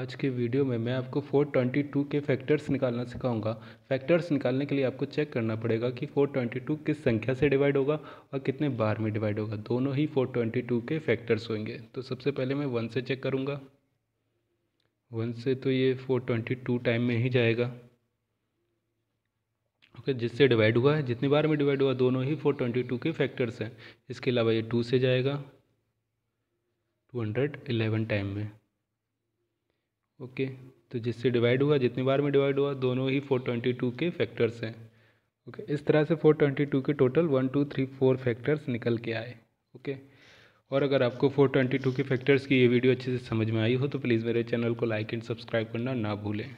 आज के वीडियो में मैं आपको 422 के फैक्टर्स निकालना सिखाऊंगा फैक्टर्स निकालने के लिए आपको चेक करना पड़ेगा कि 422 किस संख्या से डिवाइड होगा और कितने बार में डिवाइड होगा दोनों ही 422 के फैक्टर्स होंगे तो सबसे पहले मैं वन से चेक करूंगा वन से तो ये 422 टाइम में ही जाएगा ओके जिससे डिवाइड हुआ है जितनी बार में डिवाइड हुआ दोनों ही फोर के फैक्टर्स हैं इसके अलावा ये टू से जाएगा टू टाइम में ओके तो जिससे डिवाइड हुआ जितनी बार में डिवाइड हुआ दोनों ही फोर ट्वेंटी टू के फैक्टर्स हैं ओके इस तरह से फोर ट्वेंटी टू के total one two three four factors निकल के आए ओके और अगर आपको फोर ट्वेंटी टू के फैक्टर्स की ये वीडियो अच्छे से समझ में आई हो तो प्लीज़ मेरे चैनल को लाइक एंड सब्सक्राइब करना ना भूलें